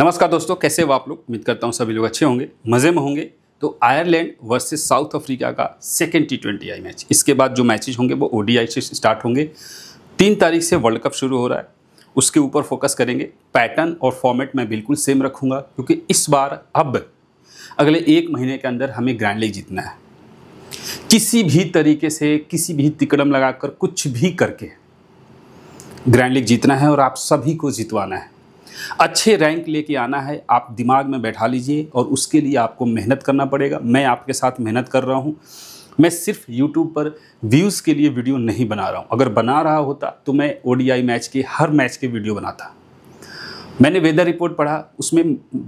नमस्कार दोस्तों कैसे हो आप लोग उम्मीद करता हूँ सभी लोग अच्छे होंगे मज़े में होंगे तो आयरलैंड वर्सेस साउथ अफ्रीका का second T twenty I match इसके बाद जो मैचेज होंगे वो ओ से स्टार्ट होंगे तीन तारीख से वर्ल्ड कप शुरू हो रहा है उसके ऊपर फोकस करेंगे पैटर्न और फॉर्मेट मैं बिल्कुल सेम रखूँगा क्योंकि इस बार अब अगले एक महीने के अंदर हमें ग्रैंड लीग जीतना है किसी भी तरीके से किसी भी तिकड़म लगाकर कुछ भी करके ग्रैंड लीग जीतना है और आप सभी को जितवाना है अच्छे रैंक लेके आना है आप दिमाग में बैठा लीजिए और उसके लिए आपको मेहनत करना पड़ेगा मैं आपके साथ मेहनत कर रहा हूँ मैं सिर्फ यूट्यूब पर व्यूज़ के लिए वीडियो नहीं बना रहा हूँ अगर बना रहा होता तो मैं ओ मैच के हर मैच के वीडियो बनाता मैंने वेदर रिपोर्ट पढ़ा उसमें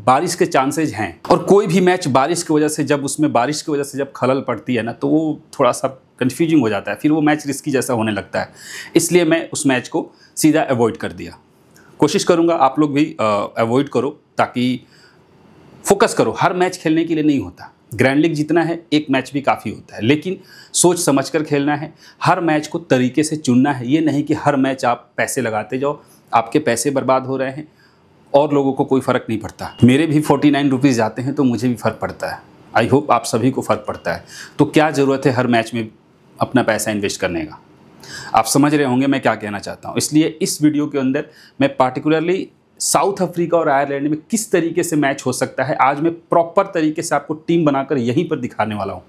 बारिश के चांसेज हैं और कोई भी मैच बारिश की वजह से जब उसमें बारिश की वजह से जब खलल पड़ती है ना तो वो थोड़ा सा कन्फ्यूजिंग हो जाता है फिर वो मैच रिस्की जैसा होने लगता है इसलिए मैं उस मैच को सीधा अवॉइड कर दिया कोशिश करूँगा आप लोग भी अवॉइड करो ताकि फोकस करो हर मैच खेलने के लिए नहीं होता ग्रैंड लीग जीतना है एक मैच भी काफ़ी होता है लेकिन सोच समझ कर खेलना है हर मैच को तरीके से चुनना है ये नहीं कि हर मैच आप पैसे लगाते जाओ आपके पैसे बर्बाद हो रहे हैं और लोगों को कोई फ़र्क नहीं पड़ता मेरे भी फोर्टी नाइन रुपीज़ जाते हैं तो मुझे भी फ़र्क पड़ता है आई होप आप सभी को फ़र्क पड़ता है तो क्या ज़रूरत है हर मैच में अपना पैसा इन्वेस्ट करने का आप समझ रहे होंगे मैं क्या कहना चाहता हूँ इसलिए इस वीडियो के अंदर मैं पार्टिकुलरली साउथ अफ्रीका और आयरलैंड में किस तरीके से मैच हो सकता है आज मैं प्रॉपर तरीके से आपको टीम बनाकर यहीं पर दिखाने वाला हूँ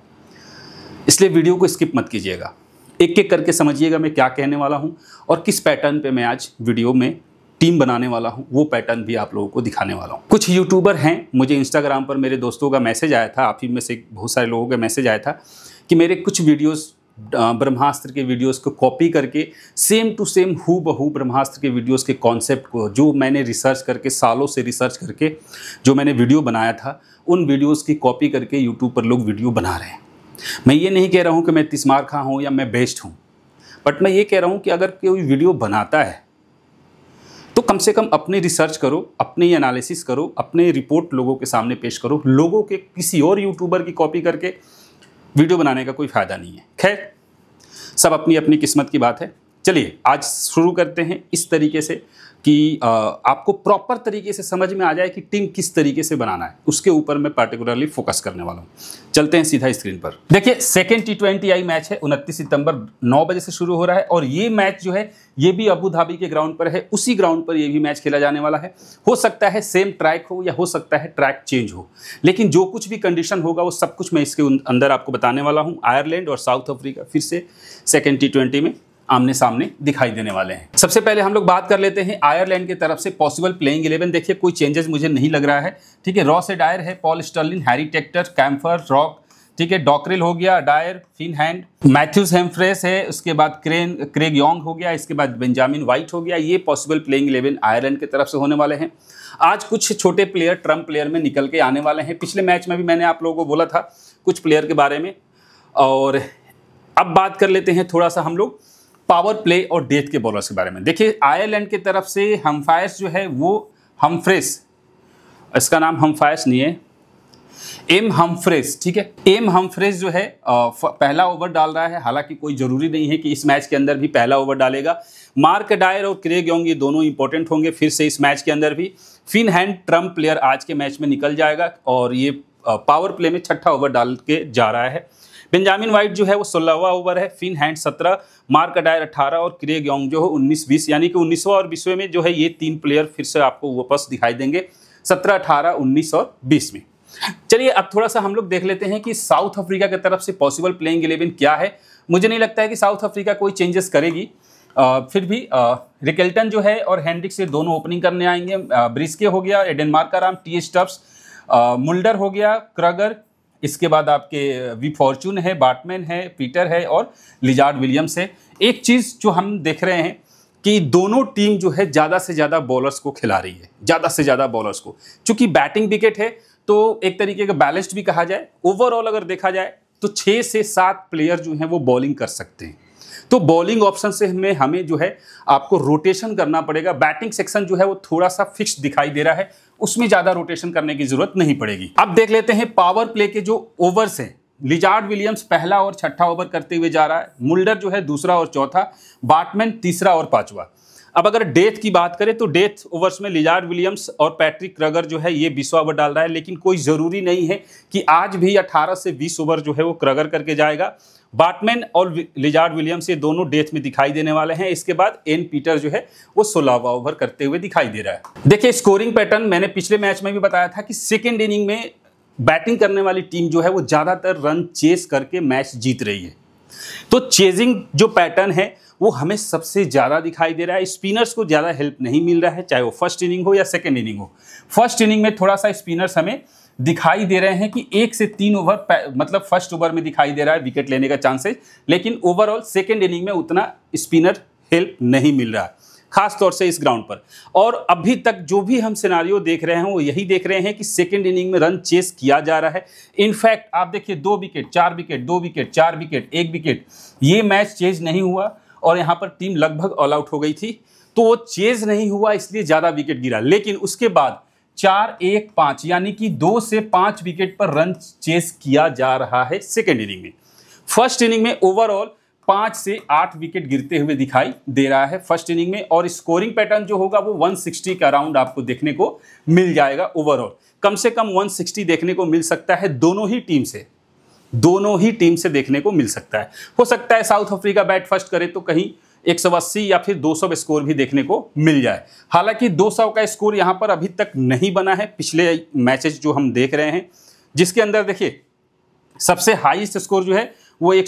इसलिए वीडियो को स्किप मत कीजिएगा एक एक करके समझिएगा मैं क्या कहने वाला हूँ और किस पैटर्न पर मैं आज वीडियो में टीम बनाने वाला हूँ वो पैटर्न भी आप लोगों को दिखाने वाला हूँ कुछ यूट्यूबर हैं मुझे इंस्टाग्राम पर मेरे दोस्तों का मैसेज आया था आप ही में से बहुत सारे लोगों का मैसेज आया था कि मेरे कुछ वीडियोस ब्रह्मास्त्र के वीडियोस को कॉपी करके सेम टू सेम हु बहू ब्रह्मास्त्र के वीडियोस के कॉन्सेप्ट को जो मैंने रिसर्च करके सालों से रिसर्च करके जो मैंने वीडियो बनाया था उन वीडियोस की कॉपी करके यूट्यूब पर लोग वीडियो बना रहे हैं मैं ये नहीं कह रहा हूँ कि मैं तिसमार खा हूँ या मैं बेस्ट हूँ बट मैं ये कह रहा हूँ कि अगर कोई वीडियो बनाता है तो कम से कम अपनी रिसर्च करो अपने एनालिसिस करो अपने रिपोर्ट लोगों के सामने पेश करो लोगों के किसी और यूट्यूबर की कॉपी करके वीडियो बनाने का कोई फ़ायदा नहीं है खैर सब अपनी अपनी किस्मत की बात है चलिए आज शुरू करते हैं इस तरीके से कि आपको प्रॉपर तरीके से समझ में आ जाए कि टीम किस तरीके से बनाना है उसके ऊपर मैं पर्टिकुलरली फोकस करने वाला हूँ चलते हैं सीधा स्क्रीन पर देखिए second T twenty I match है उनतीस सितंबर 9 बजे से शुरू हो रहा है और ये मैच जो है ये भी अबू धाबी के ग्राउंड पर है उसी ग्राउंड पर ये भी मैच खेला जाने वाला है हो सकता है सेम ट्रैक हो या हो सकता है ट्रैक चेंज हो लेकिन जो कुछ भी कंडीशन होगा वो सब कुछ मैं इसके अंदर आपको बताने वाला हूँ आयरलैंड और साउथ अफ्रीका फिर से सेकेंड टी में आमने सामने दिखाई देने वाले हैं सबसे पहले हम लोग बात कर लेते हैं आयरलैंड की तरफ से पॉसिबल प्लेइंग इलेवन देखिए कोई चेंजेस मुझे नहीं लग रहा है ठीक है रॉस डायर है Paul Stirling Harry Tector Campher Rock ठीक है डॉक्रिल हो गया Adair Fionn Hand Matthews Humphreys है उसके बाद क्रेन क्रेग योंग हो गया इसके बाद बेंजामिन वाइट हो गया ये पॉसिबल प्लेइंग इलेवन आयरलैंड की तरफ से होने वाले हैं आज कुछ छोटे प्लेयर ट्रम्प प्लेयर में निकल के आने वाले हैं पिछले मैच में भी मैंने आप लोगों को बोला था कुछ प्लेयर के बारे में और अब बात कर लेते हैं थोड़ा सा हम लोग पावर प्ले और डेथ के बॉलर्स के बारे में देखिए आयरलैंड की तरफ से हमफायस जो है वो हमफ्रेस इसका नाम हमफायस नहीं है एम हमफ्रेस ठीक है एम हमफ्रेस जो है पहला ओवर डाल रहा है हालांकि कोई जरूरी नहीं है कि इस मैच के अंदर भी पहला ओवर डालेगा मार्क डायर और क्रेग योंग ये दोनों इंपॉर्टेंट होंगे फिर से इस मैच के अंदर भी फिन हैंड ट्रम्प प्लेयर आज के मैच में निकल जाएगा और ये पावर प्ले में छठा ओवर डाल के जा रहा है बेंजामिन वाइट जो है वो सोलहवा ओवर है फिन हैंड सत्रह मार्क अडायर अठारह और क्रेग योंग जो है उन्नीस बीस यानी कि उन्नीसवा और बीसवें में जो है ये तीन प्लेयर फिर से आपको वापस दिखाई देंगे सत्रह अठारह उन्नीस और बीस में चलिए अब थोड़ा सा हम लोग देख लेते हैं कि साउथ अफ्रीका की तरफ से पॉसिबल प्लेइंग इलेवन क्या है मुझे नहीं लगता है कि साउथ अफ्रीका कोई चेंजेस करेगी आ, फिर भी रिकेल्टन जो है और हैंड्रिक से दोनों ओपनिंग करने आएंगे ब्रिस्के हो गया एडेनमार्क का राम टी स्टब्स मुल्डर हो गया क्रगर इसके बाद आपके वी फॉर्चून है बाटमैन है पीटर है और लिजार्ड विलियम्स है एक चीज़ जो हम देख रहे हैं कि दोनों टीम जो है ज़्यादा से ज़्यादा बॉलर्स को खिला रही है ज़्यादा से ज़्यादा बॉलर्स को चूंकि बैटिंग विकेट है तो एक तरीके का बैलेंस्ड भी कहा जाए ओवरऑल अगर देखा जाए तो छः से सात प्लेयर जो हैं वो बॉलिंग कर सकते हैं तो बॉलिंग ऑप्शन से हमें हमें जो है आपको रोटेशन करना पड़ेगा बैटिंग सेक्शन जो है वो थोड़ा सा फिक्स दिखाई दे रहा है उसमें ज़्यादा रोटेशन करने की ज़रूरत नहीं पड़ेगी अब देख लेते हैं पावर प्ले के जो ओवर्स हैं लिजार्ड विलियम्स पहला और छठा ओवर करते हुए जा रहा है मुल्डर जो है दूसरा और चौथा बैटमैन तीसरा और पांचवा अब अगर डेथ की बात करें तो डेथ ओवर्स में लिजार्ड विलियम्स और पैट्रिक क्रगर जो है ये बीसवा ओवर डाल रहा है लेकिन कोई ज़रूरी नहीं है कि आज भी 18 से 20 ओवर जो है वो क्रगर करके जाएगा बाटमैन और लिजार्ड विलियम्स ये दोनों डेथ में दिखाई देने वाले हैं इसके बाद एन पीटर जो है वो सोलहवा ओवर करते हुए दिखाई दे रहा है देखिए स्कोरिंग पैटर्न मैंने पिछले मैच में भी बताया था कि सेकेंड इनिंग में बैटिंग करने वाली टीम जो है वो ज़्यादातर रन चेस करके मैच जीत रही है तो चेजिंग जो पैटर्न है वो हमें सबसे ज़्यादा दिखाई दे रहा है स्पिनर्स को ज़्यादा हेल्प नहीं मिल रहा है चाहे वो फर्स्ट इनिंग हो या सेकेंड इनिंग हो फर्स्ट इनिंग में थोड़ा सा स्पिनर्स हमें दिखाई दे रहे हैं कि एक से तीन ओवर मतलब फर्स्ट ओवर में दिखाई दे रहा है विकेट लेने का चांसेस लेकिन ओवरऑल सेकेंड इनिंग में उतना स्पिनर हेल्प नहीं मिल रहा है खास तौर से इस ग्राउंड पर और अभी तक जो भी हम सिनारियो देख रहे हैं वो यही देख रहे हैं कि सेकेंड इनिंग में रन चेस किया जा रहा है इनफैक्ट आप देखिए दो विकेट चार विकेट दो विकेट चार विकेट एक विकेट ये मैच चेज नहीं हुआ और यहाँ पर टीम लगभग ऑल आउट हो गई थी तो वो चेज नहीं हुआ इसलिए ज़्यादा विकेट गिरा लेकिन उसके बाद चार एक पांच यानी कि दो से पांच विकेट पर रन चेस किया जा रहा है सेकेंड इनिंग में फर्स्ट इनिंग में ओवरऑल पांच से आठ विकेट गिरते हुए दिखाई दे रहा है फर्स्ट इनिंग में और स्कोरिंग पैटर्न जो होगा वो 160 का अराउंड आपको देखने को मिल जाएगा ओवरऑल कम से कम 160 देखने को मिल सकता है दोनों ही टीम से दोनों ही टीम से देखने को मिल सकता है हो सकता है साउथ अफ्रीका बैट फर्स्ट करे तो कहीं एक सौ अस्सी या फिर दो सौ स्कोर भी देखने को मिल जाए हालांकि दो सौ का स्कोर यहाँ पर अभी तक नहीं बना है पिछले मैचेज जो हम देख रहे हैं जिसके अंदर देखिए सबसे हाईएस्ट स्कोर जो है वो एक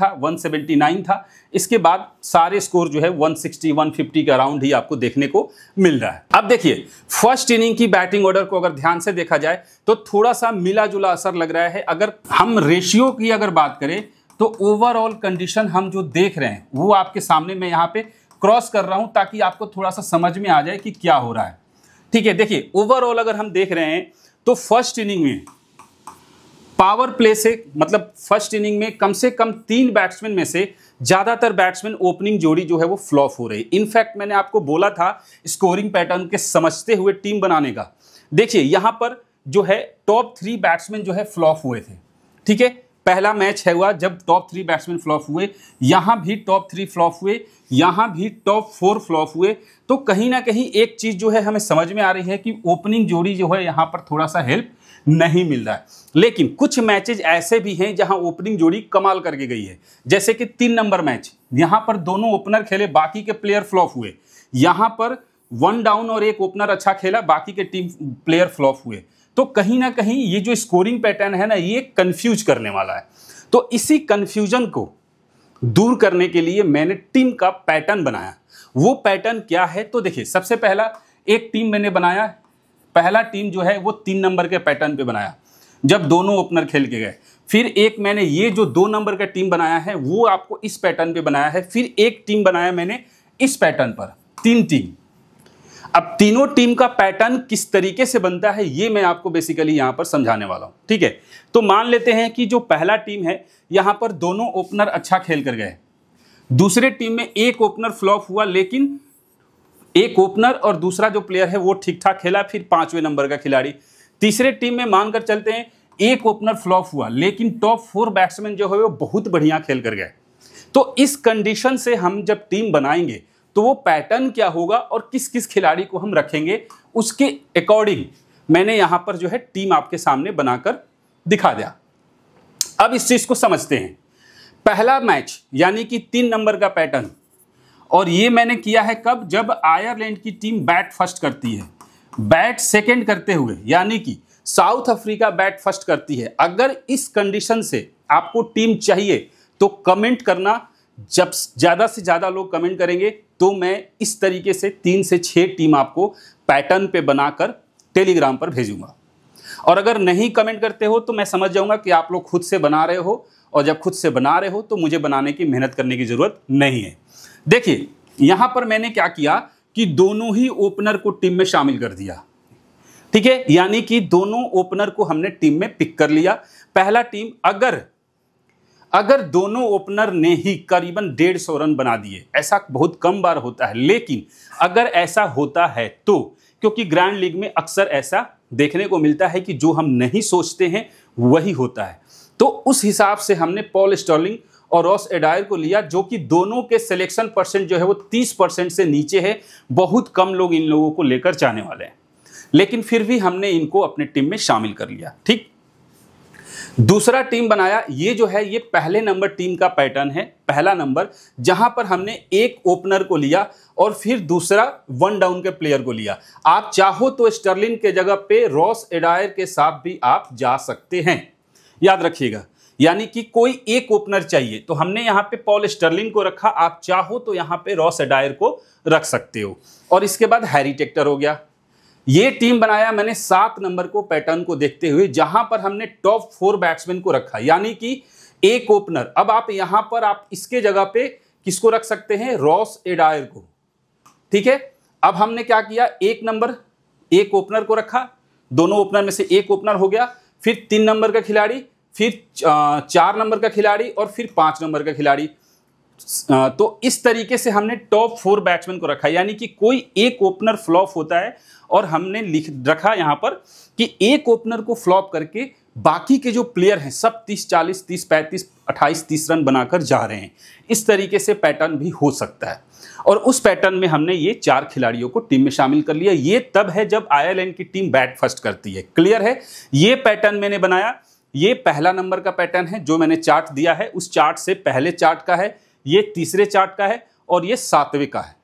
था 179 था इसके बाद सारे स्कोर जो है 160 150 के अराउंड ही आपको देखने को मिल रहा है अब देखिए फर्स्ट इनिंग की बैटिंग ऑर्डर को अगर ध्यान से देखा जाए तो थोड़ा सा मिला जुला असर लग रहा है अगर हम रेशियो की अगर बात करें तो ओवरऑल कंडीशन हम जो देख रहे हैं वो आपके सामने मैं यहाँ पे क्रॉस कर रहा हूँ ताकि आपको थोड़ा सा समझ में आ जाए कि क्या हो रहा है ठीक है देखिए ओवरऑल अगर हम देख रहे हैं तो फर्स्ट इनिंग में पावर प्ले से मतलब फर्स्ट इनिंग में कम से कम तीन बैट्समैन में से ज़्यादातर बैट्समैन ओपनिंग जोड़ी जो है वो फ्लॉप हो रही इनफैक्ट मैंने आपको बोला था स्कोरिंग पैटर्न के समझते हुए टीम बनाने का देखिए यहां पर जो है टॉप थ्री बैट्समैन जो है फ्लॉप हुए थे ठीक है पहला मैच है हुआ जब टॉप थ्री बैट्समैन फ्लॉप हुए यहाँ भी टॉप थ्री फ्लॉप हुए यहाँ भी टॉप फोर फ्लॉप हुए तो कहीं ना कहीं एक चीज़ जो है हमें समझ में आ रही है कि ओपनिंग जोड़ी जो है यहाँ पर थोड़ा सा हेल्प नहीं मिल रहा है लेकिन कुछ मैचेज ऐसे भी हैं जहां ओपनिंग जोड़ी कमाल करके गई है जैसे कि तीन नंबर मैच यहां पर दोनों ओपनर खेले बाकी के प्लेयर फ्लॉप हुए यहां पर वन डाउन और एक ओपनर अच्छा खेला बाकी के टीम प्लेयर फ्लॉप हुए तो कहीं ना कहीं ये जो स्कोरिंग पैटर्न है ना ये कन्फ्यूज करने वाला है तो इसी कन्फ्यूजन को दूर करने के लिए मैंने टीम का पैटर्न बनाया वो पैटर्न क्या है तो देखिए सबसे पहला एक टीम मैंने बनाया पहला टीम जो है वो तीन नंबर के पैटर्न पे बनाया जब दोनों ओपनर खेल के गए फिर एक मैंने ये जो दो नंबर का टीम बनाया है वो आपको इस पैटर्न पे बनाया है फिर एक टीम बनाया मैंने इस पैटर्न पर तीन टीम अब तीनों टीम का पैटर्न किस तरीके से बनता है ये मैं आपको बेसिकली यहाँ पर समझाने वाला हूँ ठीक है तो मान लेते हैं कि जो पहला टीम है यहाँ पर दोनों ओपनर अच्छा खेल कर गए दूसरे टीम में एक ओपनर फ्लॉप हुआ लेकिन एक ओपनर और दूसरा जो प्लेयर है वो ठीक ठाक खेला फिर पांचवें नंबर का खिलाड़ी तीसरे टीम में मानकर चलते हैं एक ओपनर फ्लॉप हुआ लेकिन टॉप फोर बैट्समैन जो है वो बहुत बढ़िया खेल कर गए तो इस कंडीशन से हम जब टीम बनाएंगे तो वो पैटर्न क्या होगा और किस किस खिलाड़ी को हम रखेंगे उसके अकॉर्डिंग मैंने यहां पर जो है टीम आपके सामने बनाकर दिखा दिया अब इस चीज़ को समझते हैं पहला मैच यानी कि तीन नंबर का पैटर्न और ये मैंने किया है कब जब आयरलैंड की टीम बैट फर्स्ट करती है बैट सेकंड करते हुए यानी कि साउथ अफ्रीका बैट फर्स्ट करती है अगर इस कंडीशन से आपको टीम चाहिए तो कमेंट करना जब ज़्यादा से ज़्यादा लोग कमेंट करेंगे तो मैं इस तरीके से तीन से छः टीम आपको पैटर्न पे बनाकर टेलीग्राम पर भेजूंगा और अगर नहीं कमेंट करते हो तो मैं समझ जाऊंगा कि आप लोग खुद से बना रहे हो और जब खुद से बना रहे हो तो मुझे बनाने की मेहनत करने की ज़रूरत नहीं है देखिए यहाँ पर मैंने क्या किया कि दोनों ही ओपनर को टीम में शामिल कर दिया ठीक है यानी कि दोनों ओपनर को हमने टीम में पिक कर लिया पहला टीम अगर अगर दोनों ओपनर ने ही करीबन डेढ़ सौ रन बना दिए ऐसा बहुत कम बार होता है लेकिन अगर ऐसा होता है तो क्योंकि ग्रैंड लीग में अक्सर ऐसा देखने को मिलता है कि जो हम नहीं सोचते हैं वही होता है तो उस हिसाब से हमने पॉल स्टॉलिंग और रॉस एडायर को लिया जो कि दोनों के सिलेक्शन परसेंट जो है वो तीस परसेंट से नीचे है बहुत कम लोग इन लोगों को लेकर जाने वाले हैं लेकिन फिर भी हमने इनको अपने टीम में शामिल कर लिया ठीक दूसरा टीम बनाया ये जो है ये पहले नंबर टीम का पैटर्न है पहला नंबर जहां पर हमने एक ओपनर को लिया और फिर दूसरा वन डाउन के प्लेयर को लिया आप चाहो तो स्टर्लिन के जगह पे रॉस एडायर के साथ भी आप जा सकते हैं याद रखिएगा यानी कि कोई एक ओपनर चाहिए तो हमने यहां पे पॉल स्टर्लिन को रखा आप चाहो तो यहां पे रॉस एडायर को रख सकते हो और इसके बाद हैरी टेक्टर हो गया ये टीम बनाया मैंने सात नंबर को पैटर्न को देखते हुए जहां पर हमने टॉप फोर बैट्समैन को रखा यानी कि एक ओपनर अब आप यहां पर आप इसके जगह पे किसको रख सकते हैं रॉस एडायर को ठीक है अब हमने क्या किया एक नंबर एक ओपनर को रखा दोनों ओपनर में से एक ओपनर हो गया फिर तीन नंबर का खिलाड़ी फिर चार नंबर का खिलाड़ी और फिर पांच नंबर का खिलाड़ी तो इस तरीके से हमने टॉप फोर बैट्समैन को रखा यानी कि कोई एक ओपनर फ्लॉप होता है और हमने लिख रखा यहाँ पर कि एक ओपनर को फ्लॉप करके बाकी के जो प्लेयर हैं सब 30 40 30 35 28 30 रन बनाकर जा रहे हैं इस तरीके से पैटर्न भी हो सकता है और उस पैटर्न में हमने ये चार खिलाड़ियों को टीम में शामिल कर लिया ये तब है जब आयरलैंड की टीम बैट फर्स्ट करती है क्लियर है ये पैटर्न मैंने बनाया ये पहला नंबर का पैटर्न है जो मैंने चार्ट दिया है उस चार्ट से पहले चार्ट का है ये तीसरे चार्ट का है और ये सातवें का है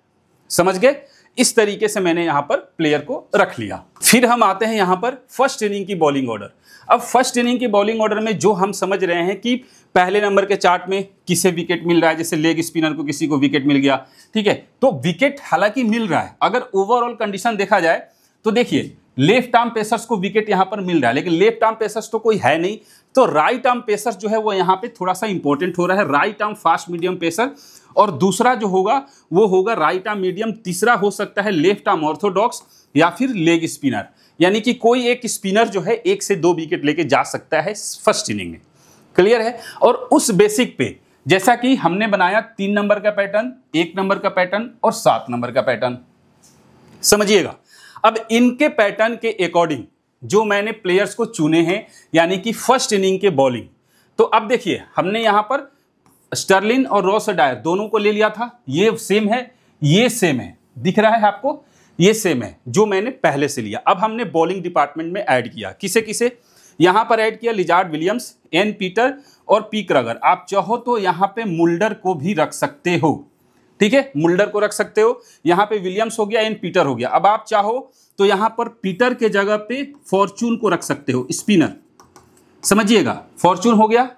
समझ गए इस तरीके से मैंने यहां पर प्लेयर को रख लिया फिर हम आते हैं यहां पर फर्स्ट इनिंग की बॉलिंग ऑर्डर अब फर्स्ट इनिंग की बॉलिंग ऑर्डर में जो हम समझ रहे हैं कि पहले नंबर के चार्ट में किसे विकेट मिल रहा है जैसे लेग स्पिनर को किसी को विकेट मिल गया ठीक है तो विकेट हालांकि मिल रहा है अगर ओवरऑल कंडीशन देखा जाए तो देखिए लेफ्ट आर्म पेसर्स को विकेट यहाँ पर मिल रहा है लेकिन लेफ्ट आर्म पेसर्स तो कोई है नहीं तो राइट आर्म पेसर जो है वो यहां पे थोड़ा सा इंपॉर्टेंट हो रहा है right arm fast medium pacer और दूसरा जो होगा वो होगा राइट आर्म मीडियम तीसरा हो सकता है लेफ्ट आर्म ऑर्थोडॉक्स या फिर लेग स्पिनर यानी कि कोई एक स्पिनर जो है एक से दो विकेट लेके जा सकता है फर्स्ट इनिंग में क्लियर है और उस बेसिक पे जैसा कि हमने बनाया तीन नंबर का पैटर्न एक नंबर का पैटर्न और सात नंबर का पैटर्न समझिएगा अब इनके पैटर्न के अकॉर्डिंग जो मैंने प्लेयर्स को चुने हैं यानी कि फर्स्ट इनिंग के बॉलिंग तो अब देखिए हमने यहां पर स्टर्लिन और रॉस डायर दोनों को ले लिया था ये सेम है ये सेम है दिख रहा है आपको ये सेम है जो मैंने पहले से लिया अब हमने बॉलिंग डिपार्टमेंट में ऐड किया किसे किसे यहाँ पर ऐड किया लिजार्ड विलियम्स एन पीटर और पी क्रगर आप चाहो तो यहाँ पे मुल्डर को भी रख सकते हो ठीक है मुल्डर को रख सकते हो यहाँ पे विलियम्स हो गया एन पीटर हो गया अब आप चाहो तो यहाँ पर पीटर के जगह पे फॉर्चून को रख सकते हो स्पिनर समझिएगा फॉर्चून हो गया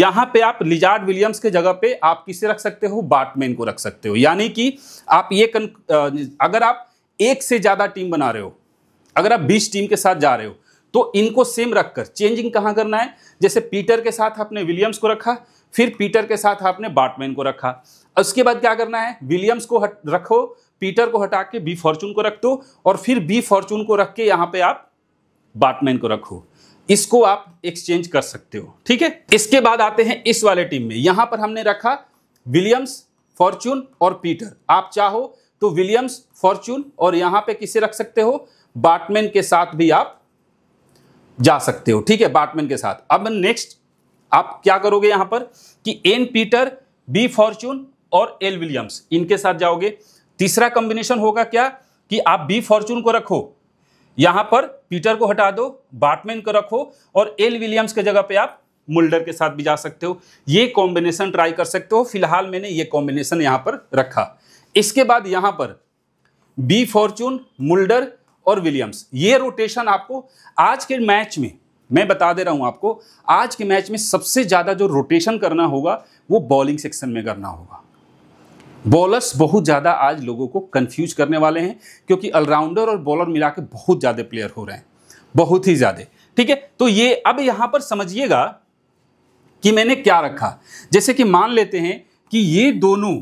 यहां पे आप लिजार्ड विलियम्स के जगह पे आप किसे रख सकते हो बैटमैन को रख सकते हो यानी कि आप ये कन, अगर आप एक से ज़्यादा टीम बना रहे हो अगर आप बीस टीम के साथ जा रहे हो तो इनको सेम रखकर चेंजिंग कहां करना है जैसे पीटर के साथ आपने विलियम्स को रखा फिर पीटर के साथ आपने बाटमैन को रखा उसके बाद क्या करना है विलियम्स को रखो पीटर को हटा के बी फॉर्चून को रख दो और फिर बी फॉर्चून को रख के यहाँ पे आप बैटमैन को रखो इसको आप एक्सचेंज कर सकते हो ठीक है इसके बाद आते हैं इस वाले टीम में यहां पर हमने रखा विलियम्स फॉर्च्यून और पीटर आप चाहो तो विलियम्स फॉर्च्यून और यहां पे किसे रख सकते हो बैटमैन के साथ भी आप जा सकते हो ठीक है बैटमैन के साथ अब नेक्स्ट आप क्या करोगे यहां पर कि एन पीटर बी फॉर्च्यून और एल विलियम्स इनके साथ जाओगे तीसरा कॉम्बिनेशन होगा क्या कि आप बी फॉर्च्यून को रखो यहां पर पीटर को हटा दो बाटमैन को रखो और एल विलियम्स के जगह पे आप मुल्डर के साथ भी जा सकते हो ये कॉम्बिनेशन ट्राई कर सकते हो फिलहाल मैंने ये कॉम्बिनेशन यहां पर रखा इसके बाद यहां पर बी फॉर्चून मुल्डर और विलियम्स ये रोटेशन आपको आज के मैच में मैं बता दे रहा हूं आपको आज के मैच में सबसे ज्यादा जो रोटेशन करना होगा वो बॉलिंग सेक्शन में करना होगा बॉलर्स बहुत ज़्यादा आज लोगों को कन्फ्यूज करने वाले हैं क्योंकि ऑलराउंडर और बॉलर मिला के बहुत ज़्यादा प्लेयर हो रहे हैं बहुत ही ज़्यादा ठीक है तो ये अब यहाँ पर समझिएगा कि मैंने क्या रखा जैसे कि मान लेते हैं कि ये दोनों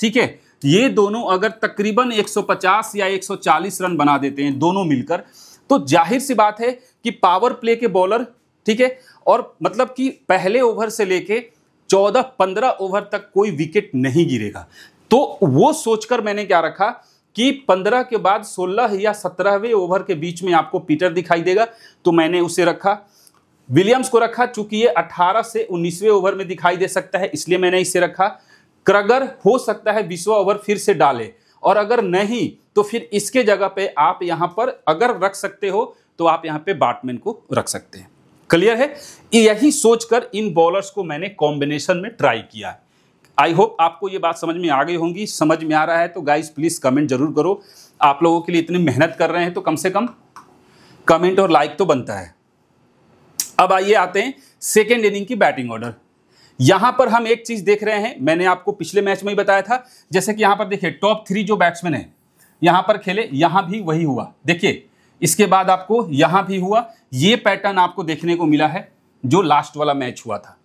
ठीक है ये दोनों अगर तकरीबन 150 या 140 रन बना देते हैं दोनों मिलकर तो जाहिर सी बात है कि पावर प्ले के बॉलर ठीक है और मतलब कि पहले ओवर से लेके 14-15 ओवर तक कोई विकेट नहीं गिरेगा तो वो सोचकर मैंने क्या रखा कि 15 के बाद 16 या 17वें ओवर के बीच में आपको पीटर दिखाई देगा तो मैंने उसे रखा विलियम्स को रखा चूंकि ये 18 से 19वें ओवर में दिखाई दे सकता है इसलिए मैंने इसे रखा क्रगर हो सकता है बीसवा ओवर फिर से डाले और अगर नहीं तो फिर इसके जगह पे आप यहां पर अगर रख सकते हो तो आप यहां पे बैटमैन को रख सकते हैं क्लियर है यही सोचकर इन बॉलर्स को मैंने कॉम्बिनेशन में ट्राई किया है आई होप आपको ये बात समझ में आ गई होंगी समझ में आ रहा है तो गाइज प्लीज़ कमेंट जरूर करो आप लोगों के लिए इतनी मेहनत कर रहे हैं तो कम से कम कमेंट और लाइक तो बनता है अब आइए आते हैं सेकेंड इनिंग की बैटिंग ऑर्डर यहां पर हम एक चीज देख रहे हैं मैंने आपको पिछले मैच में ही बताया था जैसे कि यहां पर देखिए टॉप थ्री जो बैट्समैन है यहां पर खेले यहां भी वही हुआ देखिए इसके बाद आपको यहां भी हुआ ये पैटर्न आपको देखने को मिला है जो लास्ट वाला मैच हुआ था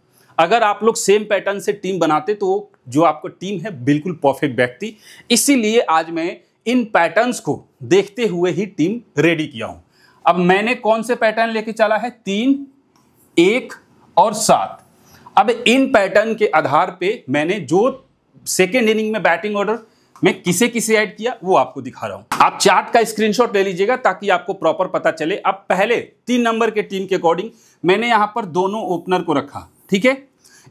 अगर आप लोग सेम पैटर्न से टीम बनाते तो जो आपको टीम है बिल्कुल परफेक्ट बैठती इसीलिए आज मैं इन पैटर्न्स को देखते हुए ही टीम रेडी किया हूं अब मैंने कौन से पैटर्न लेके चला है तीन एक और सात अब इन पैटर्न के आधार पे मैंने जो सेकेंड इनिंग में बैटिंग ऑर्डर मैं किसे किसे ऐड किया वो आपको दिखा रहा हूं आप चार्ट का स्क्रीनशॉट ले लीजिएगा ताकि आपको प्रॉपर पता चले अब पहले तीन नंबर के टीम के अकॉर्डिंग मैंने यहां पर दोनों ओपनर को रखा ठीक है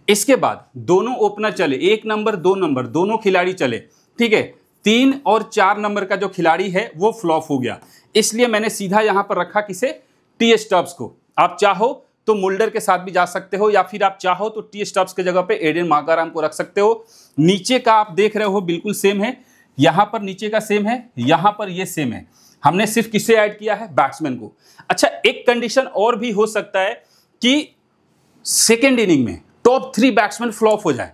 इसके बाद दोनों ओपनर चले एक नंबर दो नंबर दोनों खिलाड़ी चले ठीक है तीन और चार नंबर का जो खिलाड़ी है वो फ्लॉप हो गया इसलिए मैंने सीधा यहां पर रखा किसे टी स्टब्स को आप चाहो तो मुल्डर के साथ भी जा सकते हो या फिर आप चाहो तो टी स्टब्स के जगह पे एडन माकाराम को रख सकते हो नीचे का आप देख रहे हो बिल्कुल सेम है यहां पर नीचे का सेम है यहां पर ये सेम है हमने सिर्फ किसे ऐड किया है बैट्समैन को अच्छा एक कंडीशन और भी हो सकता है कि सेकेंड इनिंग में टॉप थ्री बैट्समैन फ्लॉप हो जाए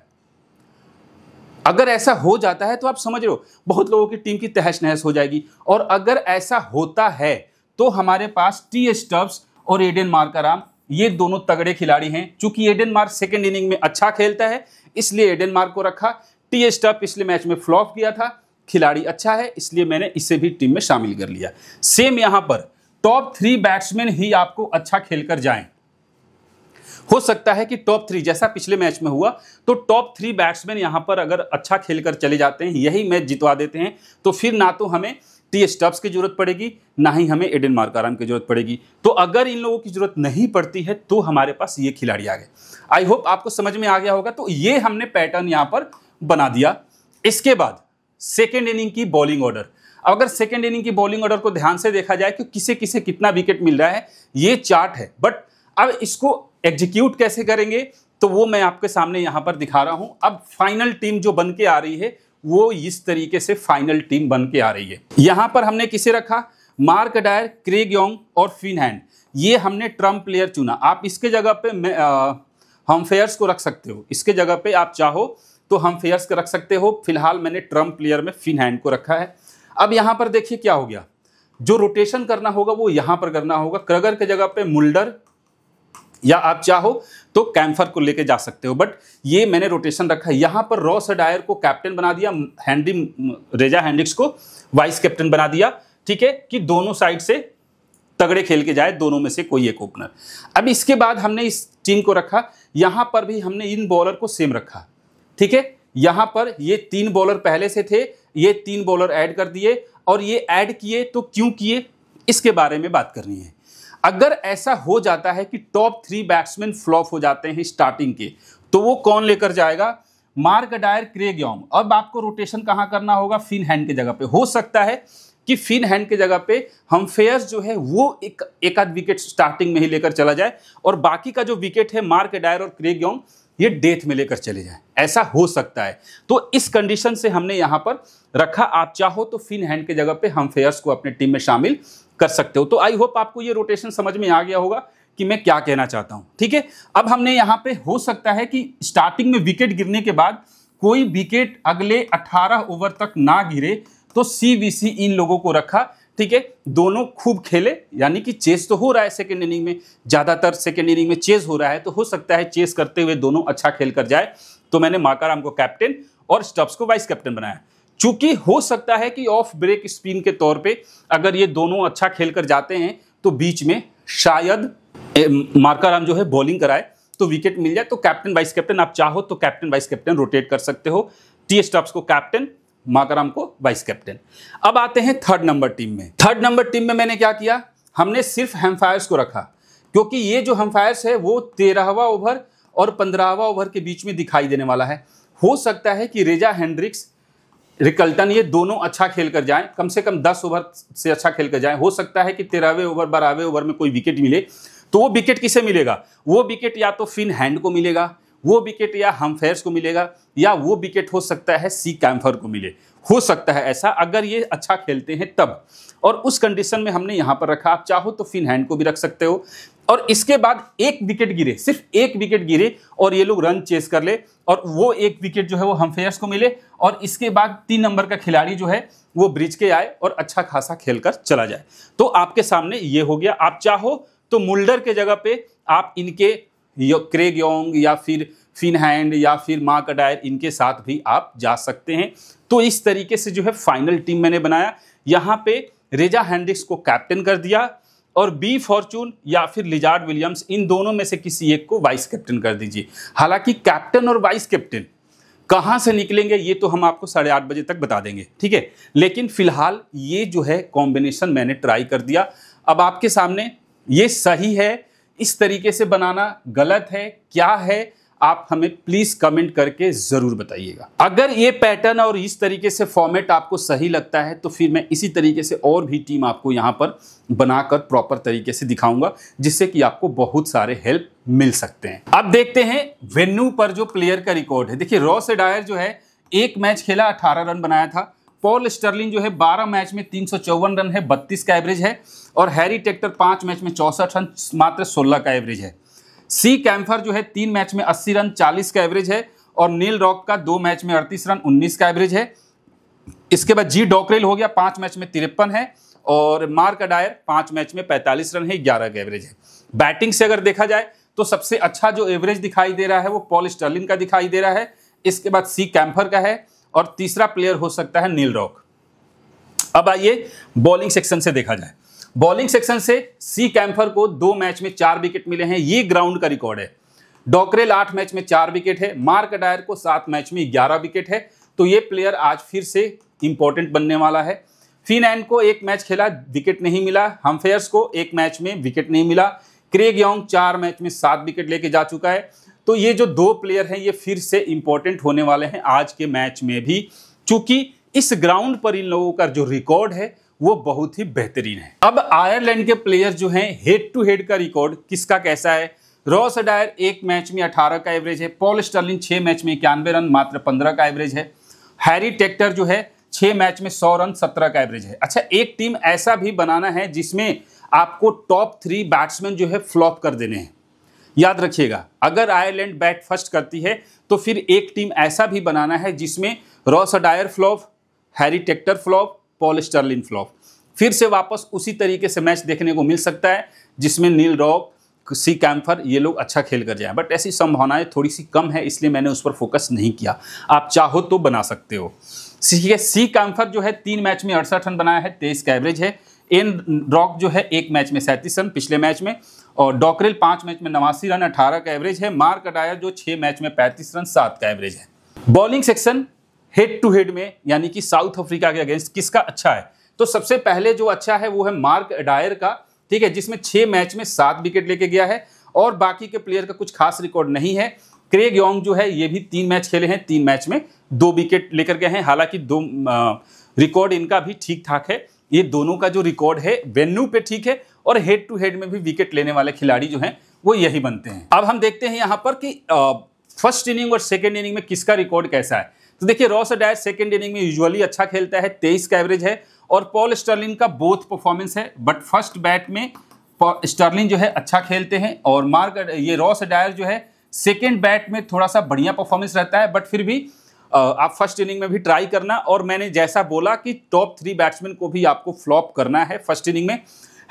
अगर ऐसा हो जाता है तो आप समझ रहे हो बहुत लोगों की टीम की तहस नहस हो जाएगी और अगर ऐसा होता है तो हमारे पास टी स्टब्स और एडन मार का राम ये दोनों तगड़े खिलाड़ी हैं चूंकि एडन मार्क सेकेंड इनिंग में अच्छा खेलता है इसलिए एडेन मार्क को रखा टी स्टफ पिछले मैच में फ्लॉप किया था खिलाड़ी अच्छा है इसलिए मैंने इसे भी टीम में शामिल कर लिया सेम यहां पर टॉप थ्री बैट्समैन ही आपको अच्छा खेलकर जाएं हो सकता है कि टॉप थ्री जैसा पिछले मैच में हुआ तो टॉप थ्री बैट्समैन यहाँ पर अगर अच्छा खेल कर चले जाते हैं यही मैच जितवा देते हैं तो फिर ना तो हमें टी स्टब्स की जरूरत पड़ेगी ना ही हमें एडन मार्काराम की जरूरत पड़ेगी तो अगर इन लोगों की जरूरत नहीं पड़ती है तो हमारे पास ये खिलाड़ी आ गए आई होप आपको समझ में आ गया होगा तो ये हमने पैटर्न यहाँ पर बना दिया इसके बाद सेकेंड इनिंग की बॉलिंग ऑर्डर अगर सेकेंड इनिंग की बॉलिंग ऑर्डर को ध्यान से देखा जाए कि किसे किसे कितना विकेट मिल रहा है ये चार्ट है बट अब इसको एग्जीक्यूट कैसे करेंगे तो वो मैं आपके सामने यहां पर दिखा रहा हूं अब फाइनल टीम जो बन के आ रही है वो इस तरीके से फाइनल टीम बन के आ रही है यहां पर हमने किसे रखा मार्क डायर क्रेग योंग और फिनहैंड ये हमने ट्रम्प प्लेयर चुना आप इसके जगह पे हम फेयर्स को रख सकते हो इसके जगह पे आप चाहो तो हम फेयर्स को रख सकते हो फिलहाल मैंने ट्रम्प प्लेयर में फिनहैंड को रखा है अब यहाँ पर देखिए क्या हो गया जो रोटेशन करना होगा वो यहाँ पर करना होगा क्रगर के जगह पे मुल्डर या आप चाहो तो कैंफर को लेके जा सकते हो बट ये मैंने रोटेशन रखा है यहाँ पर रॉस डायर को कैप्टन बना दिया हैंडी रेजा हैंड्रिक्स को वाइस कैप्टन बना दिया ठीक है कि दोनों साइड से तगड़े खेल के जाए दोनों में से कोई एक ओपनर अब इसके बाद हमने इस टीम को रखा यहाँ पर भी हमने इन बॉलर को सेम रखा ठीक है यहाँ पर ये तीन बॉलर पहले से थे ये तीन बॉलर ऐड कर दिए और ये ऐड किए तो क्यों किए इसके बारे में बात करनी है अगर ऐसा हो जाता है कि टॉप थ्री बैट्समैन फ्लॉप हो जाते हैं स्टार्टिंग के तो वो कौन लेकर जाएगा मार्क डायर क्रेग योंग अब आपको रोटेशन कहाँ करना होगा फिन हैंड के जगह पे हो सकता है कि फिन हैंड के जगह पे हम फेयर्स जो है वो एक एक आध विकेट स्टार्टिंग में ही लेकर चला जाए और बाकी का जो विकेट है मार्क डायर और क्रेग योंग ये डेथ में लेकर चले जाएं ऐसा हो सकता है तो इस कंडीशन से हमने यहाँ पर रखा आप चाहो तो फिन हैंड के जगह पे हम फेयर्स को अपने टीम में शामिल कर सकते हो तो आई होप आपको ये रोटेशन समझ में आ गया होगा कि मैं क्या कहना चाहता हूँ ठीक है अब हमने यहाँ पे हो सकता है कि स्टार्टिंग में विकेट गिरने के बाद कोई विकेट अगले 18 ओवर तक ना गिरे तो सी इन लोगों को रखा ठीक है दोनों खूब खेले यानी कि चेस तो हो रहा है सेकेंड इनिंग में ज़्यादातर सेकेंड इनिंग में चेस हो रहा है तो हो सकता है चेस करते हुए दोनों अच्छा खेल कर जाए तो मैंने माकाराम को कैप्टन और स्टब्स को वाइस कैप्टन बनाया चूंकि हो सकता है कि ऑफ ब्रेक स्पिन के तौर पे अगर ये दोनों अच्छा खेल कर जाते हैं तो बीच में शायद मार्काराम जो है बॉलिंग कराए तो विकेट मिल जाए तो कैप्टन वाइस कैप्टन आप चाहो तो कैप्टन वाइस कैप्टन रोटेट कर सकते हो टी स्टॉप्स को कैप्टन माकराम को वाइस कैप्टन अब आते हैं थर्ड नंबर टीम में थर्ड नंबर टीम में मैंने क्या किया हमने सिर्फ हेम्फायर्स को रखा क्योंकि ये जो हेम्फायर्स है वो तेरहवा ओवर और पंद्रहवा ओवर के बीच में दिखाई देने वाला है हो सकता है कि रेजा हैंड्रिक्स रिकल्टन ये दोनों अच्छा खेल कर जाएं कम से कम दस ओवर से अच्छा खेल कर जाएं हो सकता है कि तेरहवें ओवर बारहवें ओवर में कोई विकेट मिले तो वो विकेट किसे मिलेगा वो विकेट या तो फिन हैंड को मिलेगा वो विकेट या हम फेयर्स को मिलेगा या वो विकेट हो सकता है सी कैम्फर को मिले हो सकता है ऐसा अगर ये अच्छा खेलते हैं तब और उस कंडीशन में हमने यहाँ पर रखा आप चाहो तो फिन हैंड को भी रख सकते हो और इसके बाद एक विकेट गिरे सिर्फ एक विकेट गिरे और ये लोग रन चेस कर ले और वो एक विकेट जो है वो हम फेयर्स को मिले और इसके बाद तीन नंबर का खिलाड़ी जो है वो ब्रिज के आए और अच्छा खासा खेल चला जाए तो आपके सामने ये हो गया आप चाहो तो मुल्डर के जगह पे आप इनके क्रेग योंग या फिर फिनहैंड या फिर मार्क अडायर इनके साथ भी आप जा सकते हैं तो इस तरीके से जो है फाइनल टीम मैंने बनाया यहाँ पे रेजा हैंड्रिक्स को कैप्टन कर दिया और बी फॉर्चून या फिर लिजार्ड विलियम्स इन दोनों में से किसी एक को वाइस कैप्टन कर दीजिए हालांकि कैप्टन और वाइस कैप्टन कहाँ से निकलेंगे ये तो हम आपको साढ़े आठ बजे तक बता देंगे ठीक है लेकिन फिलहाल ये जो है कॉम्बिनेशन मैंने ट्राई कर दिया अब आपके सामने ये सही है इस तरीके से बनाना गलत है क्या है आप हमें प्लीज कमेंट करके जरूर बताइएगा अगर ये पैटर्न और इस तरीके से फॉर्मेट आपको सही लगता है तो फिर मैं इसी तरीके से और भी टीम आपको यहाँ पर बनाकर प्रॉपर तरीके से दिखाऊंगा जिससे कि आपको बहुत सारे हेल्प मिल सकते हैं अब देखते हैं वेन्यू पर जो प्लेयर का रिकॉर्ड है देखिए रॉ से डायर जो है एक मैच खेला अठारह रन बनाया था पॉल स्टर्लिंग जो है बारह मैच में तीन रन है बत्तीस का एवरेज है और हैरी टेक्टर पांच मैच में चौसठ रन मात्र सोलह का एवरेज है सी कैम्फर जो है तीन मैच में अस्सी रन चालीस का एवरेज है और नील रॉक का दो मैच में अड़तीस रन उन्नीस का एवरेज है इसके बाद जी डॉकरेल हो गया पांच मैच में तिरपन है और मार्क अडायर पांच मैच में पैंतालीस रन है ग्यारह का एवरेज है बैटिंग से अगर देखा जाए तो सबसे अच्छा जो एवरेज दिखाई दे रहा है वो पॉल स्टर्लिन का दिखाई दे रहा है इसके बाद सी कैम्फर का है और तीसरा प्लेयर हो सकता है नील रॉक अब आइए बॉलिंग सेक्शन से देखा जाए बॉलिंग सेक्शन से सी कैंफर को दो मैच में चार विकेट मिले हैं ये ग्राउंड का रिकॉर्ड है डॉकरेल आठ मैच में चार विकेट है मार्क डायर को सात मैच में ग्यारह विकेट है तो ये प्लेयर आज फिर से इंपॉर्टेंट बनने वाला है फिनैन को एक मैच खेला विकेट नहीं मिला हमफेयर्स को एक मैच में विकेट नहीं मिला क्रेग योंग चार मैच में सात विकेट लेके जा चुका है तो ये जो दो प्लेयर हैं ये फिर से इंपॉर्टेंट होने वाले हैं आज के मैच में भी चूंकि इस ग्राउंड पर इन लोगों का जो रिकॉर्ड है वो बहुत ही बेहतरीन है अब आयरलैंड के प्लेयर जो हैं हेड टू हेड का रिकॉर्ड किसका कैसा है रॉस अडायर एक मैच में अठारह का एवरेज है पॉल स्टर्लिन छः मैच में इक्यानवे रन मात्र पंद्रह का एवरेज है हैरी टेक्टर जो है छः मैच में सौ रन सत्रह का एवरेज है अच्छा एक टीम ऐसा भी बनाना है जिसमें आपको टॉप थ्री बैट्समैन जो है फ्लॉप कर देने हैं याद रखिएगा अगर आयरलैंड बैट फर्स्ट करती है तो फिर एक टीम ऐसा भी बनाना है जिसमें Ross Adair flop Harry Tector flop Paul Stirling flop फिर से वापस उसी तरीके से मैच देखने को मिल सकता है जिसमें नील रॉक सी कैम्फर ये लोग अच्छा खेल कर जाए बट ऐसी संभावनाएं थोड़ी सी कम है इसलिए मैंने उस पर फोकस नहीं किया आप चाहो तो बना सकते हो ठीक सी कैम्फर जो है तीन मैच में अड़सठ रन बनाया है तेईस का एवरेज है एन रॉक जो है एक मैच में सैंतीस रन पिछले मैच में और डॉकरेल पांच मैच में नवासी रन अठारह का एवरेज है मार्क अडायर जो छह मैच में पैंतीस रन सात का एवरेज है bowling section head to head में यानी कि साउथ अफ्रीका के अगेंस्ट किसका अच्छा है तो सबसे पहले जो अच्छा है वो है मार्क अडायर का ठीक है जिसमें छह मैच में सात विकेट लेके गया है और बाकी के प्लेयर का कुछ खास रिकॉर्ड नहीं है क्रेग योंग जो है ये भी तीन मैच खेले हैं तीन मैच में दो विकेट लेकर गए हैं हालांकि दो रिकॉर्ड इनका भी ठीक ठाक है ये दोनों का जो रिकॉर्ड है वेन्यू पे ठीक है और हेड टू हेड में भी विकेट लेने वाले खिलाड़ी जो हैं वो यही बनते हैं अब हम देखते हैं यहाँ पर कि फर्स्ट इनिंग और सेकेंड इनिंग में किसका रिकॉर्ड कैसा है तो देखिए रॉस अडायर सेकेंड इनिंग में यूजुअली अच्छा खेलता है तेईस का एवरेज है और पॉल स्टर्लिन का बोथ परफॉर्मेंस है बट फर्स्ट बैट में स्टर्लिन जो है अच्छा खेलते हैं और मार्क ये रॉस अडायर जो है सेकेंड बैट में थोड़ा सा बढ़िया परफॉर्मेंस रहता है बट फिर भी आप फर्स्ट इनिंग में भी ट्राई करना और मैंने जैसा बोला कि टॉप थ्री बैट्समैन को भी आपको फ्लॉप करना है फर्स्ट इनिंग में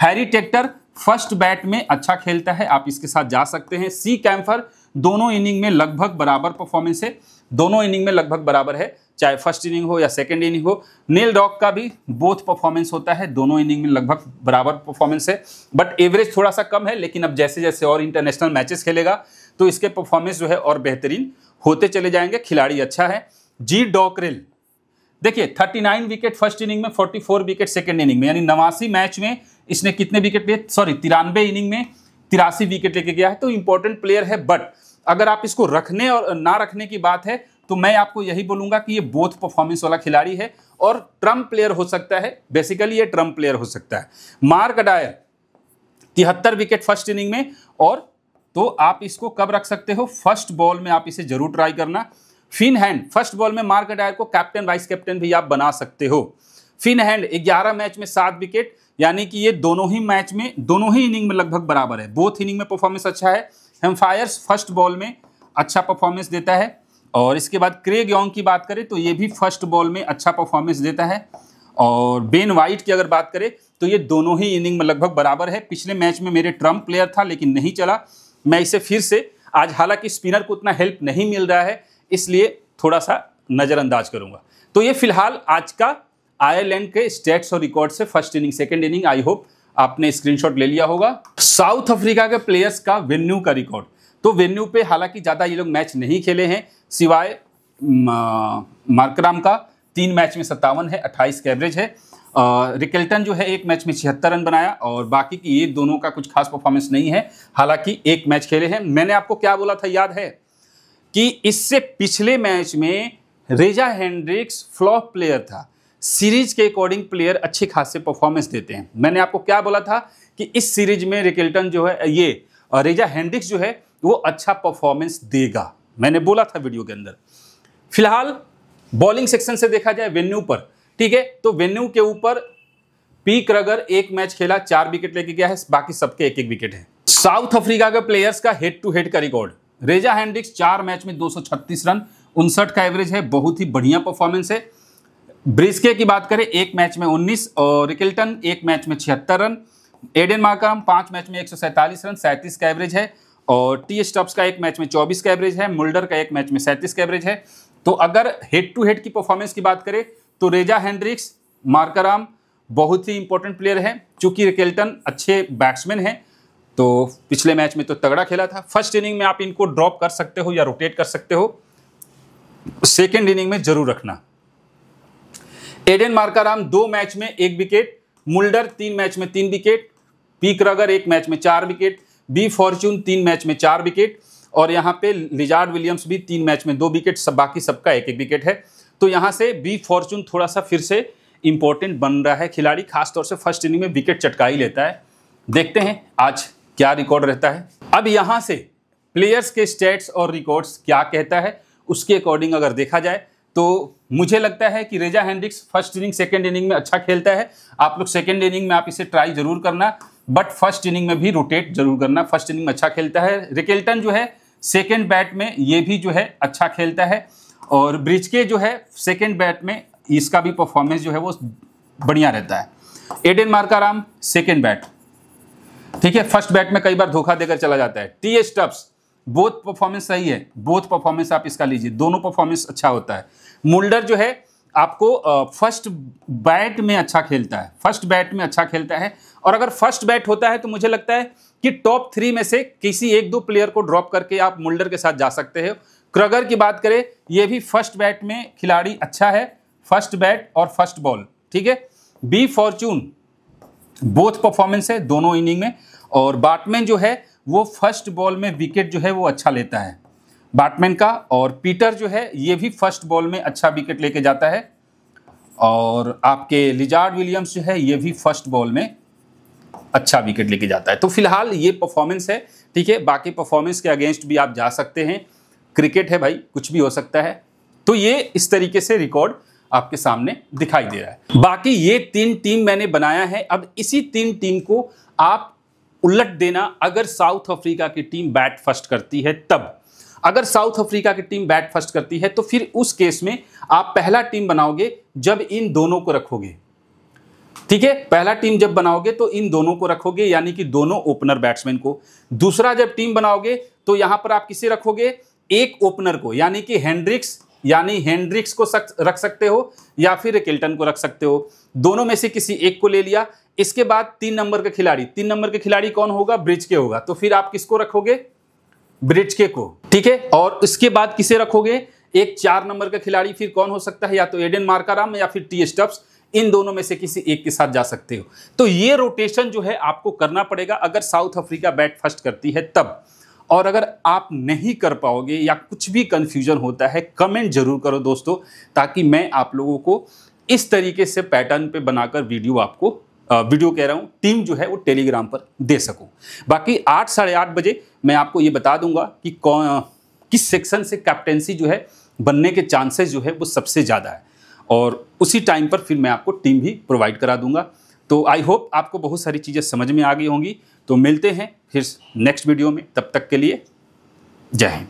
हैरी टेक्टर फर्स्ट बैट में अच्छा खेलता है आप इसके साथ जा सकते हैं सी कैम्फर दोनों इनिंग में लगभग बराबर परफॉर्मेंस है दोनों इनिंग में लगभग बराबर है चाहे फर्स्ट इनिंग हो या सेकेंड इनिंग हो नील डॉग का भी बोथ परफॉर्मेंस होता है दोनों इनिंग में लगभग बराबर परफॉर्मेंस है बट एवरेज थोड़ा सा कम है लेकिन अब जैसे जैसे और इंटरनेशनल मैचेस खेलेगा तो इसके परफॉर्मेंस जो है और बेहतरीन होते चले जाएंगे खिलाड़ी अच्छा है जी डॉक्रिल देखिए 39 विकेट फर्स्ट इनिंग में 44 विकेट सेकेंड इनिंग में यानी नवासी मैच में इसने कितने विकेट लिए सॉरी तिरानवे इनिंग में तिरासी विकेट लेके गया है तो इंपॉर्टेंट प्लेयर है बट अगर आप इसको रखने और ना रखने की बात है तो मैं आपको यही बोलूंगा कि ये बोथ परफॉर्मेंस वाला खिलाड़ी है और ट्रम्प प्लेयर हो सकता है बेसिकली ये ट्रम्प प्लेयर हो सकता है मार्क डायर तिहत्तर विकेट फर्स्ट इनिंग में और तो आप इसको कब रख सकते हो फर्स्ट बॉल में आप इसे जरूर ट्राई करना फिन हैंड फर्स्ट बॉल में मार्क डायर को कैप्टन वाइस कैप्टन भी आप बना सकते हो फिन हैंड ग्यारह मैच में सात विकेट यानी कि ये दोनों ही मैच में दोनों ही इनिंग में लगभग बराबर है बोथ इनिंग में परफॉर्मेंस अच्छा है हेम्फायर्स फर्स्ट बॉल में अच्छा परफॉर्मेंस देता है और इसके बाद क्रेग योंग की बात करें तो ये भी फर्स्ट बॉल में अच्छा परफॉर्मेंस देता है और बेन वाइट की अगर बात करें तो ये दोनों ही इनिंग में लगभग बराबर है पिछले मैच में मेरे ट्रम्प प्लेयर था लेकिन नहीं चला मैं इसे फिर से आज हालांकि स्पिनर को उतना हेल्प नहीं मिल रहा है इसलिए थोड़ा सा नज़रअंदाज करूंगा तो ये फिलहाल आज का आयरलैंड के स्टेट्स और रिकॉर्ड से first inning second inning I hope आपने स्क्रीनशॉट ले लिया होगा साउथ अफ्रीका के प्लेयर्स का वेन्यू का रिकॉर्ड तो वेन्यू पे हालांकि ज़्यादा ये लोग मैच नहीं खेले हैं सिवाय मार्कराम का तीन मैच में सत्तावन है अट्ठाईस का एवरेज है रिकल्टन जो है एक मैच में छिहत्तर रन बनाया और बाकी की ये दोनों का कुछ खास परफॉर्मेंस नहीं है हालांकि एक मैच खेले हैं मैंने आपको क्या बोला था याद है कि इससे पिछले मैच में रेजा हैंड्रिक्स फ्लॉप प्लेयर था सीरीज के अकॉर्डिंग प्लेयर खास खासे परफॉर्मेंस देते हैं मैंने आपको क्या बोला था कि इस सीरीज में रिकल्टन जो है ये रेजा हैंड्रिक्स जो है वो अच्छा परफॉर्मेंस देगा मैंने बोला था वीडियो के अंदर फिलहाल बॉलिंग सेक्शन से देखा जाए वेन्यू पर ठीक है तो वेन्यू के ऊपर पीक रगर एक मैच खेला चार विकेट लेके गया है बाकी सबके एक एक विकेट है साउथ अफ्रीका के प्लेयर्स का हेड टू हेड का रिकॉर्ड रेजा हैंड्रिक्स चार मैच में 236 रन उनसठ का एवरेज है बहुत ही बढ़िया परफॉर्मेंस है ब्रिस्के की बात करें एक मैच में 19 और रिकिल्टन एक मैच में छिहत्तर रन एडन मार्करम पांच मैच में एक रन सैंतीस का एवरेज है और टी स्टॉप्स का एक मैच में 24 का एवरेज है मुल्डर का एक मैच में सैंतीस का एवरेज है तो अगर हेड टू हेड की परफॉर्मेंस की बात करें तो रेजा हैंड्रिक्स मार्कराम बहुत ही इंपॉर्टेंट प्लेयर हैं चूँकि रिकेल्टन अच्छे बैट्समैन हैं तो पिछले मैच में तो तगड़ा खेला था फर्स्ट इनिंग में आप इनको ड्रॉप कर सकते हो या रोटेट कर सकते हो सेकेंड इनिंग में जरूर रखना एडेन मार्काराम दो मैच में एक विकेट मुल्डर तीन मैच में तीन विकेट पीक रगर एक मैच में चार विकेट बी फॉर्च्यून तीन मैच में चार विकेट और यहाँ पे लिजार्ड विलियम्स भी तीन मैच में दो विकेट सब बाकी सबका एक एक विकेट है तो यहाँ से बी फॉर्चून थोड़ा सा फिर से इम्पोर्टेंट बन रहा है खिलाड़ी खासतौर से फर्स्ट इनिंग में विकेट चटका ही लेता है देखते हैं आज क्या रिकॉर्ड रहता है अब यहाँ से प्लेयर्स के स्टेट्स और रिकॉर्ड्स क्या कहता है उसके अकॉर्डिंग अगर देखा जाए तो मुझे लगता है कि Reeza Hendricks first inning second inning में अच्छा खेलता है आप लोग सेकेंड इनिंग में आप इसे ट्राई जरूर करना बट फर्स्ट इनिंग में भी रोटेट जरूर करना फर्स्ट इनिंग में अच्छा खेलता है रिकेल्टन जो है सेकेंड बैट में ये भी जो है अच्छा खेलता है और ब्रिज के जो है सेकेंड बैट में इसका भी परफॉर्मेंस जो है वो बढ़िया रहता है एडेन मार्काराम सेकेंड बैट ठीक है फर्स्ट बैट में कई बार धोखा देकर चला जाता है टी एस टप्स बोथ परफॉर्मेंस सही है बोथ परफॉर्मेंस आप इसका लीजिए दोनों परफॉर्मेंस अच्छा होता है मुल्डर जो है आपको फर्स्ट बैट में अच्छा खेलता है फर्स्ट बैट में अच्छा खेलता है और अगर फर्स्ट बैट होता है तो मुझे लगता है कि टॉप थ्री में से किसी एक दो प्लेयर को ड्रॉप करके आप मुल्डर के साथ जा सकते हो क्रगर की बात करें ये भी फर्स्ट बैट में खिलाड़ी अच्छा है फर्स्ट बैट और फर्स्ट बॉल ठीक है बी फॉर्चून बोथ परफॉर्मेंस है दोनों इनिंग में और बैटमैन जो है वो फर्स्ट बॉल में विकेट जो है वो अच्छा लेता है बैटमैन का और पीटर जो है ये भी फर्स्ट बॉल में अच्छा विकेट लेके जाता है और आपके लिजार्ड विलियम्स जो है ये भी फर्स्ट बॉल में अच्छा विकेट लेके जाता है तो फिलहाल ये परफॉर्मेंस है ठीक है बाकी परफॉर्मेंस के अगेंस्ट भी आप जा सकते हैं क्रिकेट है भाई कुछ भी हो सकता है तो ये इस तरीके से रिकॉर्ड आपके सामने दिखाई दे रहा है बाकी ये तीन टीम मैंने बनाया है अब इसी तीन टीम को आप उलट देना अगर साउथ अफ्रीका की टीम बैट फर्स्ट करती है तब अगर साउथ अफ्रीका की टीम बैट फर्स्ट करती है तो फिर उस केस में आप पहला टीम बनाओगे जब इन दोनों को रखोगे ठीक है पहला टीम जब बनाओगे तो इन दोनों को रखोगे यानी कि दोनों ओपनर बैट्समैन को दूसरा जब टीम बनाओगे तो यहां पर आप किसे रखोगे एक ओपनर को यानी कि हैंड्रिक्स यानी हैंड्रिक्स को सक, रख सकते हो या फिर किल्टन को रख सकते हो दोनों में से किसी एक को ले लिया इसके बाद तीन नंबर का खिलाड़ी तीन नंबर के खिलाड़ी कौन होगा ब्रिज के होगा तो फिर आप किसको रखोगे ब्रिज के को ठीक है और इसके बाद किसे रखोगे एक चार नंबर का खिलाड़ी फिर कौन हो सकता है या तो एडन मार्काराम या फिर टी स्टप्स इन दोनों में से किसी एक के साथ जा सकते हो तो ये रोटेशन जो है आपको करना पड़ेगा अगर साउथ अफ्रीका बैट फर्स्ट करती है तब और अगर आप नहीं कर पाओगे या कुछ भी कन्फ्यूजन होता है कमेंट जरूर करो दोस्तों ताकि मैं आप लोगों को इस तरीके से पैटर्न पे बनाकर वीडियो आपको वीडियो कह रहा हूँ टीम जो है वो टेलीग्राम पर दे सकूँ बाकी आठ साढ़े आठ बजे मैं आपको ये बता दूंगा कि कौन किस सेक्शन से कैप्टेंसी जो है बनने के चांसेस जो है वो सबसे ज़्यादा है और उसी टाइम पर फिर मैं आपको टीम भी प्रोवाइड करा दूंगा तो आई होप आपको बहुत सारी चीज़ें समझ में आ गई होंगी तो मिलते हैं फिर नेक्स्ट वीडियो में तब तक के लिए जय हिंद